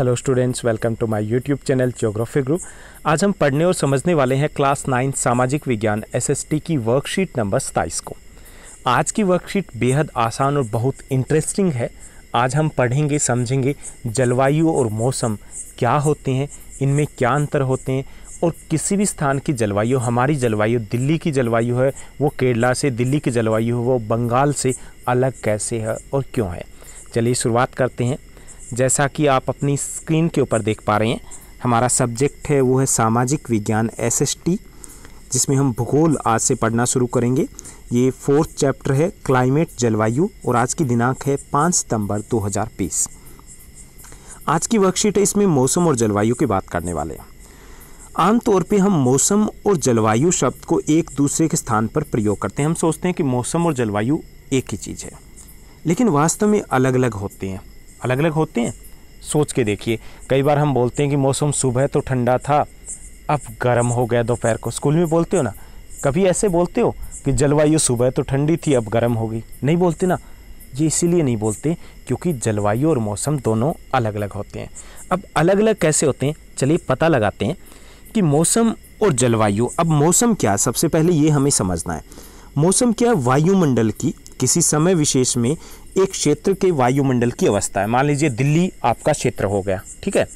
hello students welcome to my YouTube channel geography group आज हम पढ़ने और समझने वाले हैं क्लास नाइन सामाजिक विज्ञान एसएसटी की वर्कशीट नंबर सताईस को आज की वर्कशीट बेहद आसान और बहुत इंटरेस्टिंग है आज हम पढ़ेंगे समझेंगे जलवायु और मौसम क्या होते हैं इनमें क्या अंतर होते हैं और किसी भी स्थान की जलवायु हमारी जलवायु दिल्ली की जलवायु है वो केरला से दिल्ली की जलवायु है वो बंगाल से अलग कैसे है और क्यों है चलिए शुरुआत करते हैं जैसा कि आप अपनी स्क्रीन के ऊपर देख पा रहे हैं हमारा सब्जेक्ट है वो है सामाजिक विज्ञान एसएसटी जिसमें हम भूगोल आज से पढ़ना शुरू करेंगे ये फोर्थ चैप्टर है क्लाइमेट जलवायु और आज की दिनांक है पाँच सितंबर 2020 आज की वर्कशीट है इसमें मौसम और जलवायु की बात करने वाले हैं आमतौर पे हम मौसम और जलवायु शब्द को एक दूसरे के स्थान पर प्रयोग करते हैं हम सोचते हैं कि मौसम और जलवायु एक ही चीज़ है लेकिन वास्तव में अलग अलग होते हैं अलग अलग होते हैं सोच के देखिए कई बार हम बोलते हैं कि मौसम सुबह तो ठंडा था अब गर्म हो गया दोपहर को स्कूल में बोलते हो ना कभी ऐसे बोलते हो कि जलवायु सुबह तो ठंडी थी अब गर्म हो गई नहीं बोलते ना ये इसीलिए नहीं बोलते क्योंकि जलवायु और मौसम दोनों अलग अलग होते हैं अब अलग अलग कैसे होते हैं चलिए पता लगाते हैं कि मौसम और जलवायु अब मौसम क्या सबसे पहले ये हमें समझना है मौसम क्या वायुमंडल की किसी समय विशेष में एक क्षेत्र के वायुमंडल की अवस्था है मान लीजिए दिल्ली आपका क्षेत्र हो गया ठीक है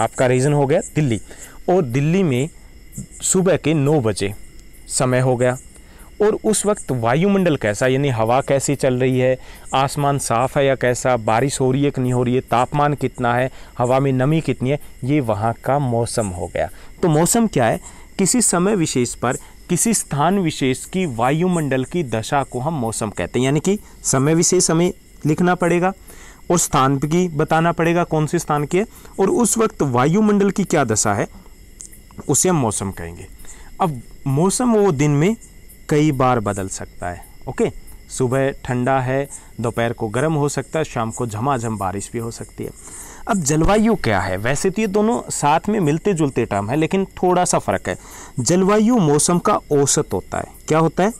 आपका रीजन हो गया दिल्ली और दिल्ली में सुबह के नौ बजे समय हो गया और उस वक्त वायुमंडल कैसा यानी हवा कैसी चल रही है आसमान साफ़ है या कैसा बारिश हो रही है कि नहीं हो रही है तापमान कितना है हवा में नमी कितनी है ये वहाँ का मौसम हो गया तो मौसम क्या है किसी समय विशेष पर किसी स्थान विशेष की वायुमंडल की दशा को हम मौसम कहते हैं यानी कि समय विशेष हमें लिखना पड़ेगा और स्थान की बताना पड़ेगा कौन से स्थान की है और उस वक्त वायुमंडल की क्या दशा है उसे हम मौसम कहेंगे अब मौसम वो दिन में कई बार बदल सकता है ओके सुबह ठंडा है दोपहर को गर्म हो सकता है शाम को झमाझम बारिश भी हो सकती है अब जलवायु क्या है वैसे तो ये दोनों साथ में मिलते जुलते टर्म है लेकिन थोड़ा सा फ़र्क है जलवायु मौसम का औसत होता है क्या होता है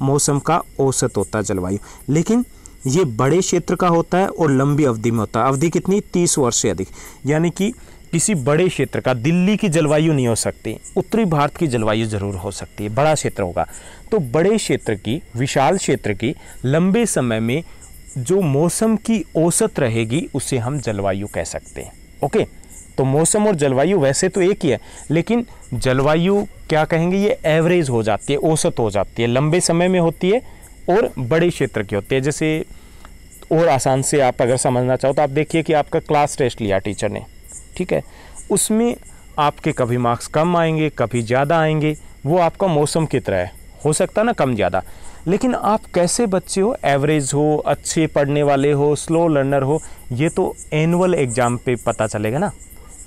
मौसम का औसत होता है जलवायु लेकिन ये बड़े क्षेत्र का होता है और लंबी अवधि में होता है अवधि कितनी तीस वर्ष से अधिक यानी कि किसी बड़े क्षेत्र का दिल्ली की जलवायु नहीं हो सकती उत्तरी भारत की जलवायु ज़रूर हो सकती है बड़ा क्षेत्र होगा तो बड़े क्षेत्र की विशाल क्षेत्र की लंबे समय में जो मौसम की औसत रहेगी उसे हम जलवायु कह सकते हैं ओके तो मौसम और जलवायु वैसे तो एक ही है लेकिन जलवायु क्या कहेंगे ये एवरेज हो जाती है औसत हो जाती है लंबे समय में होती है और बड़े क्षेत्र की होती है जैसे और आसान से आप अगर समझना चाहो तो आप देखिए कि आपका क्लास टेस्ट लिया टीचर ने ठीक है उसमें आपके कभी मार्क्स कम आएंगे कभी ज़्यादा आएंगे वो आपका मौसम की तरह है हो सकता ना कम ज़्यादा लेकिन आप कैसे बच्चे हो एवरेज हो अच्छे पढ़ने वाले हो स्लो लर्नर हो ये तो एनुअल एग्ज़ाम पे पता चलेगा ना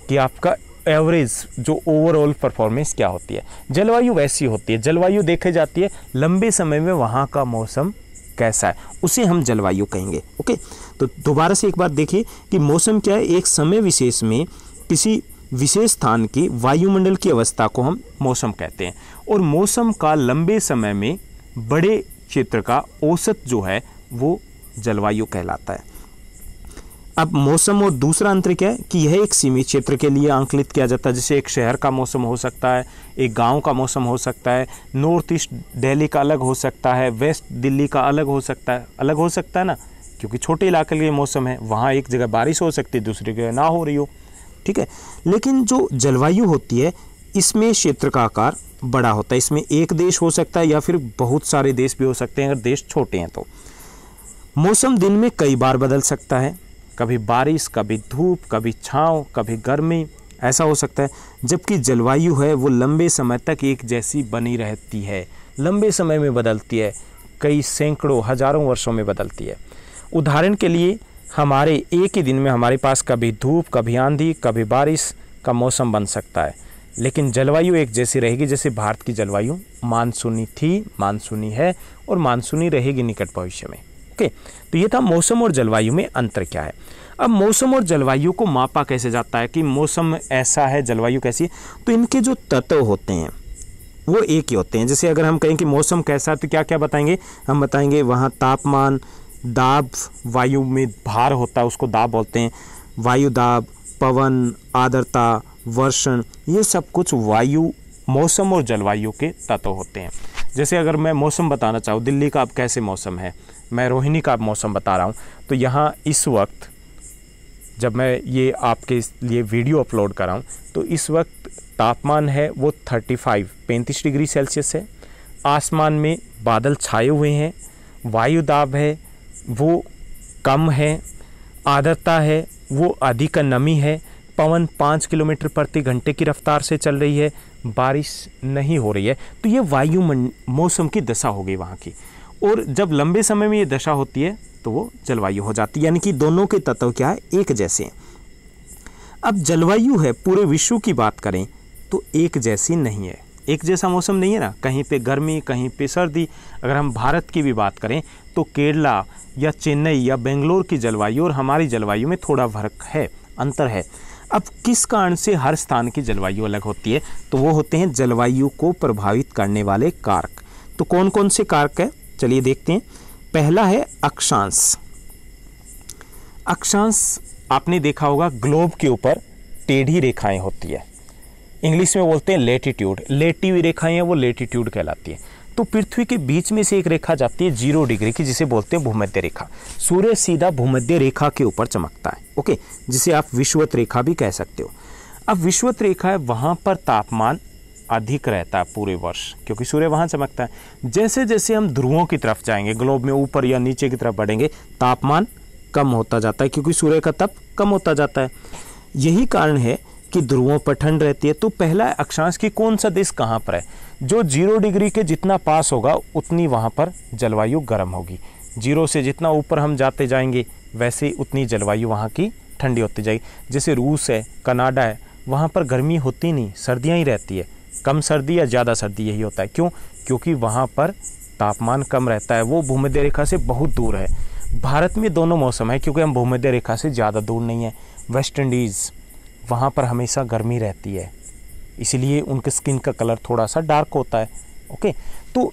कि आपका एवरेज जो ओवरऑल परफॉर्मेंस क्या होती है जलवायु वैसी होती है जलवायु देखी जाती है लंबे समय में वहाँ का मौसम कैसा है उसे हम जलवायु कहेंगे ओके तो दोबारा से एक बार देखिए कि मौसम क्या है एक समय विशेष में किसी विशेष स्थान की वायुमंडल की अवस्था को हम मौसम कहते हैं और मौसम का लंबे समय में बड़े क्षेत्र का औसत जो है वो जलवायु कहलाता है अब मौसम और दूसरा अंतर क्या है कि यह एक सीमित क्षेत्र के लिए आंकलित किया जाता है जैसे एक शहर का मौसम हो सकता है एक गांव का मौसम हो सकता है नॉर्थ ईस्ट दिल्ली का अलग हो सकता है वेस्ट दिल्ली का अलग हो सकता है अलग हो सकता है ना क्योंकि छोटे इलाके के मौसम है वहाँ एक जगह बारिश हो सकती है दूसरी जगह ना हो रही हो ठीक है लेकिन जो जलवायु होती है इसमें क्षेत्र का आकार बड़ा होता है इसमें एक देश हो सकता है या फिर बहुत सारे देश भी हो सकते हैं अगर देश छोटे हैं तो मौसम दिन में कई बार बदल सकता है कभी बारिश कभी धूप कभी छाँव कभी गर्मी ऐसा हो सकता है जबकि जलवायु है वो लंबे समय तक एक जैसी बनी रहती है लंबे समय में बदलती है कई सैकड़ों हजारों वर्षों में बदलती है उदाहरण के लिए हमारे एक ही दिन में हमारे पास कभी धूप कभी आंधी कभी बारिश का मौसम बन सकता है लेकिन जलवायु एक जैसी रहेगी जैसे भारत की जलवायु मानसूनी थी मानसूनी है और मानसूनी रहेगी निकट भविष्य में ओके तो ये था मौसम और जलवायु में अंतर क्या है अब मौसम और जलवायु को मापा कैसे जाता है कि मौसम ऐसा है जलवायु कैसी है तो इनके जो तत्व होते हैं वो एक ही होते हैं जैसे अगर हम कहें कि मौसम कैसा है तो क्या क्या बताएंगे हम बताएंगे वहाँ तापमान दाब वायु में भार होता है उसको दाब बोलते हैं वायु दाब पवन आर्द्रता वर्षण ये सब कुछ वायु मौसम और जलवायु के तत्व होते हैं जैसे अगर मैं मौसम बताना चाहूँ दिल्ली का अब कैसे मौसम है मैं रोहिणी का मौसम बता रहा हूँ तो यहाँ इस वक्त जब मैं ये आपके लिए वीडियो अपलोड कर रहा हूँ तो इस वक्त तापमान है वो 35 पैंतीस डिग्री सेल्सियस है आसमान में बादल छाए हुए हैं वायु दाब है वो कम है आर्द्रता है वो अधिक नमी है पवन पाँच किलोमीटर प्रति घंटे की रफ्तार से चल रही है बारिश नहीं हो रही है तो ये वायु मौसम की दशा होगी वहाँ की और जब लंबे समय में ये दशा होती है तो वो जलवायु हो जाती है यानी कि दोनों के तत्व क्या है एक जैसे अब जलवायु है पूरे विश्व की बात करें तो एक जैसी नहीं है एक जैसा मौसम नहीं है ना कहीं पे गर्मी कहीं पे सर्दी अगर हम भारत की भी बात करें तो केरला या चेन्नई या बेंगलोर की जलवायु और हमारी जलवायु में थोड़ा फर्क है अंतर है अब किस कारण से हर स्थान की जलवायु अलग होती है तो वो होते हैं जलवायु को प्रभावित करने वाले कारक तो कौन कौन से कारक है चलिए देखते हैं पहला है अक्षांश अक्षांश आपने देखा होगा ग्लोब के ऊपर टेढ़ी रेखाएं होती है इंग्लिश में बोलते हैं लेटीट्यूड लेटी हुई रेखाएं हैं वो लेटीट्यूड कहलाती है तो पृथ्वी के बीच में से एक रेखा जाती है जीरो डिग्री की जिसे बोलते हैं भूमध्य रेखा सूर्य सीधा भूमध्य रेखा के ऊपर चमकता है ओके जिसे आप विश्वत रेखा भी कह सकते हो अब विश्वत रेखा है वहां पर तापमान अधिक रहता है पूरे वर्ष क्योंकि सूर्य वहाँ चमकता है जैसे जैसे हम ध्रुवों की तरफ जाएंगे ग्लोब में ऊपर या नीचे की तरफ बढ़ेंगे तापमान कम होता जाता है क्योंकि सूर्य का तप कम होता जाता है यही कारण है कि ध्रुवों पर ठंड रहती है तो पहला अक्षांश की कौन सा देश कहाँ पर है जो जीरो डिग्री के जितना पास होगा उतनी वहाँ पर जलवायु गर्म होगी जीरो से जितना ऊपर हम जाते जाएंगे वैसे उतनी जलवायु वहाँ की ठंडी होती जाएगी जैसे रूस है कनाडा है वहाँ पर गर्मी होती नहीं सर्दियाँ ही रहती है कम सर्दी या ज़्यादा सर्दी यही होता है क्यों क्योंकि वहाँ पर तापमान कम रहता है वो भूमध्य रेखा से बहुत दूर है भारत में दोनों मौसम है क्योंकि हम भूमध्य रेखा से ज़्यादा दूर नहीं है वेस्ट इंडीज़ वहाँ पर हमेशा गर्मी रहती है इसलिए उनके स्किन का कलर थोड़ा सा डार्क होता है ओके तो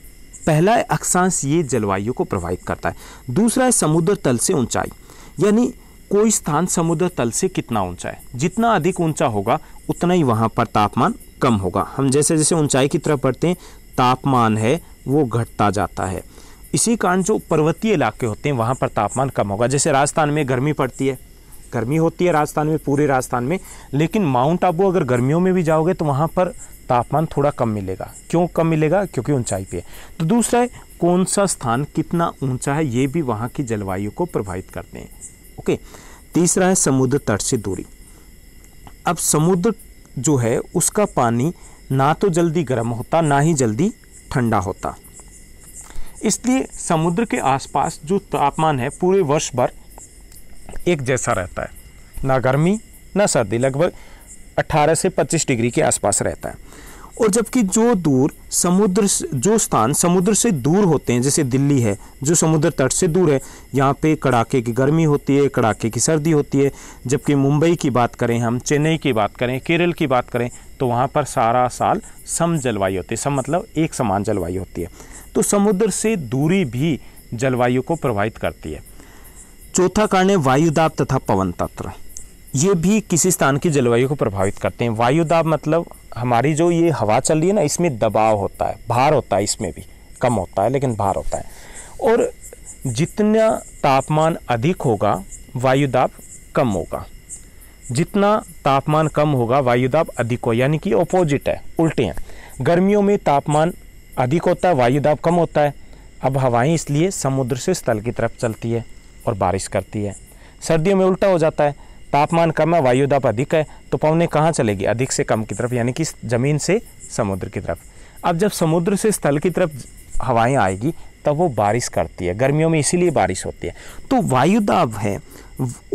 पहला अक्षांश ये जलवायु को प्रभावित करता है दूसरा है समुद्र तल से ऊंचाई यानी कोई स्थान समुद्र तल से कितना ऊंचा है जितना अधिक ऊंचा होगा उतना ही वहाँ पर तापमान कम होगा हम जैसे जैसे ऊंचाई की तरफ बढ़ते हैं तापमान है वो घटता जाता है इसी कारण जो पर्वतीय इलाके होते हैं वहाँ पर तापमान कम होगा जैसे राजस्थान में गर्मी पड़ती है गर्मी होती है राजस्थान में पूरे राजस्थान में लेकिन माउंट आबू अगर गर्मियों में भी जाओगे तो वहाँ पर तापमान थोड़ा कम मिलेगा क्यों कम मिलेगा क्योंकि ऊंचाई पे है तो दूसरा है कौन सा स्थान कितना ऊंचा है ये भी वहाँ की जलवायु को प्रभावित करते हैं ओके तीसरा है समुद्र तट से दूरी अब समुद्र जो है उसका पानी ना तो जल्दी गर्म होता ना ही जल्दी ठंडा होता इसलिए समुद्र के आसपास जो तापमान है पूरे वर्ष भर एक जैसा रहता है ना गर्मी ना सर्दी लगभग 18 से 25 डिग्री के आसपास रहता है और जबकि जो दूर समुद्र जो स्थान समुद्र से दूर होते हैं जैसे दिल्ली है जो समुद्र तट से दूर है यहाँ पे कड़ाके की गर्मी होती है कड़ाके की सर्दी होती है जबकि मुंबई की बात करें हम चेन्नई की बात करें केरल की बात करें तो वहाँ पर सारा साल सम जलवायु होती है सम मतलब एक समान जलवायु होती है तो समुद्र से दूरी भी जलवायु को प्रभावित करती है चौथा कारण है वायुदाब तथा पवन तत्व ये भी किसी स्थान की जलवायु को प्रभावित करते हैं वायु दाब मतलब हमारी जो ये हवा चल रही है ना इसमें दबाव होता है भार होता है इसमें भी कम होता है लेकिन भार होता है और जितना तापमान अधिक होगा वायु दाब कम होगा जितना तापमान कम होगा वायु दाब अधिक हो यानी कि ऑपोजिट है उल्टे हैं गर्मियों में तापमान अधिक होता है वायु दाब कम होता है अब हवाएं इसलिए समुद्र से स्थल की तरफ चलती है और बारिश करती है सर्दियों में उल्टा हो जाता है तापमान कम है वायुदाब अधिक है तो पवने कहाँ चलेगी अधिक से कम की तरफ यानी कि ज़मीन से समुद्र की तरफ अब जब समुद्र से स्थल की तरफ हवाएं आएगी तब वो बारिश करती है गर्मियों में इसीलिए बारिश होती है तो वायुदाब है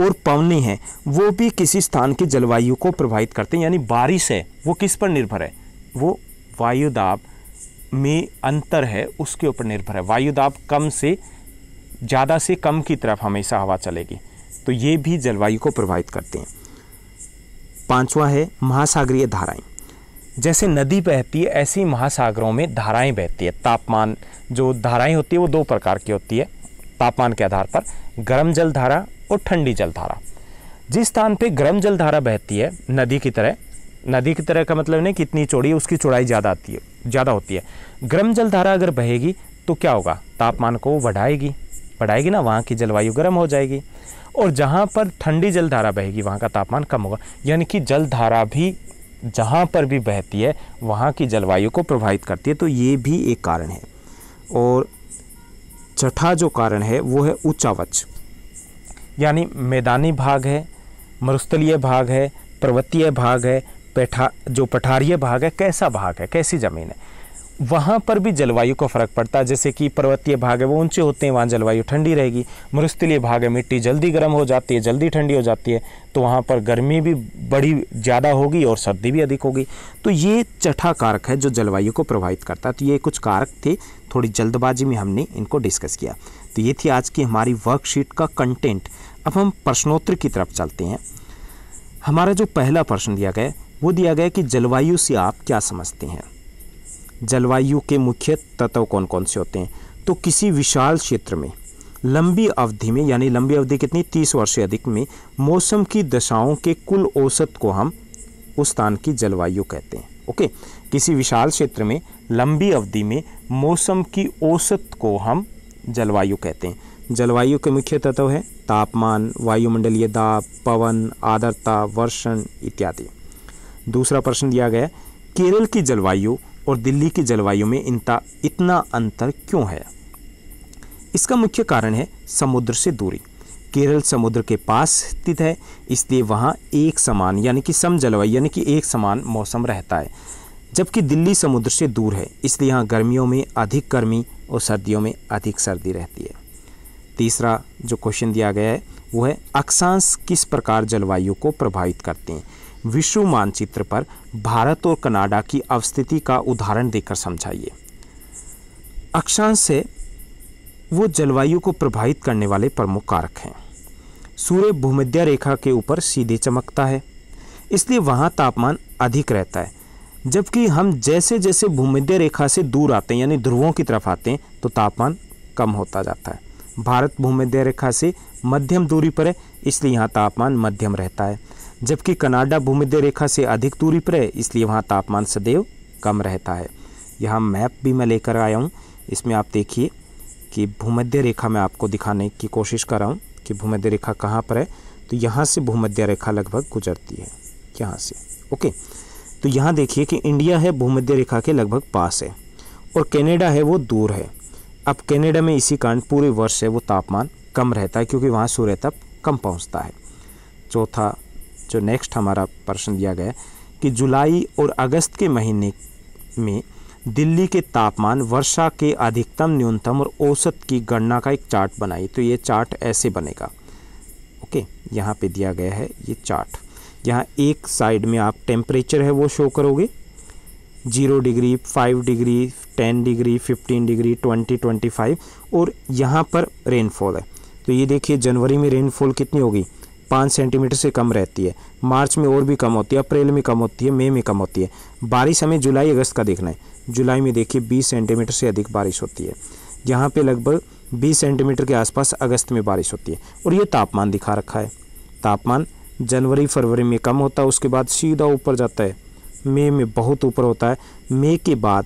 और पवनी है वो भी किसी स्थान की जलवायु को प्रभावित करते हैं यानी बारिश है वो किस पर निर्भर है वो वायुदाब में अंतर है उसके ऊपर निर्भर है वायुदाब कम से ज़्यादा से कम की तरफ हमेशा हवा चलेगी तो ये भी जलवायु को प्रभावित करते हैं पांचवा है महासागरीय धाराएं जैसे नदी बहती है ऐसी महासागरों में धाराएं बहती है तापमान जो धाराएं होती है वो दो प्रकार की होती है तापमान के आधार पर गर्म जल धारा और ठंडी जल धारा जिस स्थान पे गर्म जल धारा बहती है नदी की तरह नदी की तरह का मतलब नहीं कितनी चौड़ी है उसकी चौड़ाई ज़्यादा आती है ज़्यादा होती है गर्म जल धारा अगर बहेगी तो क्या होगा तापमान को बढ़ाएगी बढ़ाएगी ना वहाँ की जलवायु गर्म हो जाएगी और जहाँ पर ठंडी जलधारा बहेगी वहाँ का तापमान कम होगा यानी कि जलधारा भी जहाँ पर भी बहती है वहाँ की जलवायु को प्रभावित करती है तो ये भी एक कारण है और छठा जो कारण है वो है ऊंचावच यानी मैदानी भाग है मरुस्थलीय भाग है पर्वतीय भाग है पैठा जो पठारीय भाग है कैसा भाग है कैसी ज़मीन है वहाँ पर भी जलवायु का फ़र्क पड़ता है जैसे कि पर्वतीय भाग है वो ऊंचे होते हैं वहाँ जलवायु ठंडी रहेगी मरुस्थलीय भाग है मिट्टी जल्दी गर्म हो जाती है जल्दी ठंडी हो जाती है तो वहाँ पर गर्मी भी बड़ी ज़्यादा होगी और सर्दी भी अधिक होगी तो ये चठा कारक है जो जलवायु को प्रभावित करता है तो ये कुछ कारक थे थोड़ी जल्दबाजी में हमने इनको डिस्कस किया तो ये थी आज की हमारी वर्कशीट का कंटेंट अब हम प्रश्नोत्तर की तरफ चलते हैं हमारा जो पहला प्रश्न दिया गया वो दिया गया कि जलवायु से आप क्या समझते हैं जलवायु के मुख्य तत्व कौन कौन से होते हैं तो किसी विशाल क्षेत्र में लंबी अवधि में यानी लंबी अवधि कितनी तीस वर्ष से अधिक में मौसम की दशाओं के कुल औसत को हम उस स्थान की जलवायु कहते हैं ओके किसी विशाल क्षेत्र में लंबी अवधि में मौसम की औसत को हम जलवायु कहते हैं जलवायु के मुख्य तत्व है तापमान वायुमंडलीय दाब पवन आर्द्रता वर्षण इत्यादि दूसरा प्रश्न दिया गया केरल की जलवायु और दिल्ली की जलवायु में इनता इतना अंतर क्यों है इसका मुख्य कारण है समुद्र से दूरी केरल समुद्र के पास स्थित है इसलिए वहाँ एक समान यानी कि सम जलवायु यानी कि एक समान मौसम रहता है जबकि दिल्ली समुद्र से दूर है इसलिए यहाँ गर्मियों में अधिक गर्मी और सर्दियों में अधिक सर्दी रहती है तीसरा जो क्वेश्चन दिया गया है वो है अक्षांश किस प्रकार जलवायु को प्रभावित करते हैं विश्व मानचित्र पर भारत और कनाडा की अवस्थिति का उदाहरण देकर समझाइए अक्षांश से वो जलवायु को प्रभावित करने वाले प्रमुख कारक हैं सूर्य भूमध्य रेखा के ऊपर सीधे चमकता है इसलिए वहाँ तापमान अधिक रहता है जबकि हम जैसे जैसे भूमध्य रेखा से दूर आते हैं यानी ध्रुवों की तरफ आते हैं तो तापमान कम होता जाता है भारत भूमध्य रेखा से मध्यम दूरी पर है इसलिए यहाँ तापमान मध्यम रहता है जबकि कनाडा भूमध्य रेखा से अधिक दूरी पर है इसलिए वहाँ तापमान सदैव कम रहता है यहाँ मैप भी मैं लेकर आया हूँ इसमें आप देखिए कि भूमध्य रेखा मैं आपको दिखाने की कोशिश कर रहा हूँ कि भूमध्य रेखा कहाँ पर है तो यहाँ से भूमध्य रेखा लगभग गुजरती है यहाँ से ओके तो यहाँ देखिए कि इंडिया है भूमध्य रेखा के लगभग पास है और कैनेडा है वो दूर है अब कैनेडा में इसी कारण पूरे वर्ष है वो तापमान कम रहता है क्योंकि वहाँ सूर्य तप कम पहुँचता है चौथा जो नेक्स्ट हमारा प्रश्न दिया गया कि जुलाई और अगस्त के महीने में दिल्ली के तापमान वर्षा के अधिकतम न्यूनतम और औसत की गणना का एक चार्ट बनाई तो ये चार्ट ऐसे बनेगा ओके यहाँ पे दिया गया है ये चार्ट यहाँ एक साइड में आप टेम्परेचर है वो शो करोगे zero degree five degree ten degree fifteen degree twenty twenty five और यहाँ पर रेनफॉल है तो ये देखिए जनवरी में रेनफॉल कितनी होगी पाँच सेंटीमीटर से कम रहती है मार्च में और भी कम होती है अप्रैल में कम होती है मई में कम होती है बारिश हमें जुलाई अगस्त का देखना है जुलाई में देखिए बीस सेंटीमीटर से अधिक बारिश होती है यहाँ पर लगभग बीस सेंटीमीटर के आसपास अगस्त में बारिश होती है और ये तापमान दिखा रखा है तापमान जनवरी फरवरी में कम होता है उसके बाद सीधा ऊपर जाता है मई में बहुत ऊपर होता है मई के बाद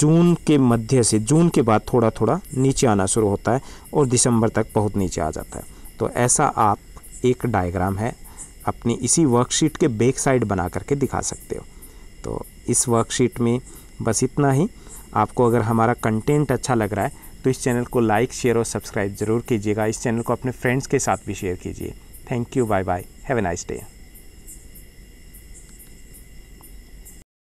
जून के मध्य से जून के बाद थोड़ा थोड़ा नीचे आना शुरू होता है और दिसंबर तक बहुत नीचे आ जाता है तो ऐसा आप एक डायग्राम है अपनी इसी वर्कशीट के बैक साइड बना करके दिखा सकते हो तो इस वर्कशीट में बस इतना ही आपको अगर हमारा कंटेंट अच्छा लग रहा है तो इस चैनल को लाइक शेयर और सब्सक्राइब ज़रूर कीजिएगा इस चैनल को अपने फ्रेंड्स के साथ भी शेयर कीजिए thank you bye bye have a nice day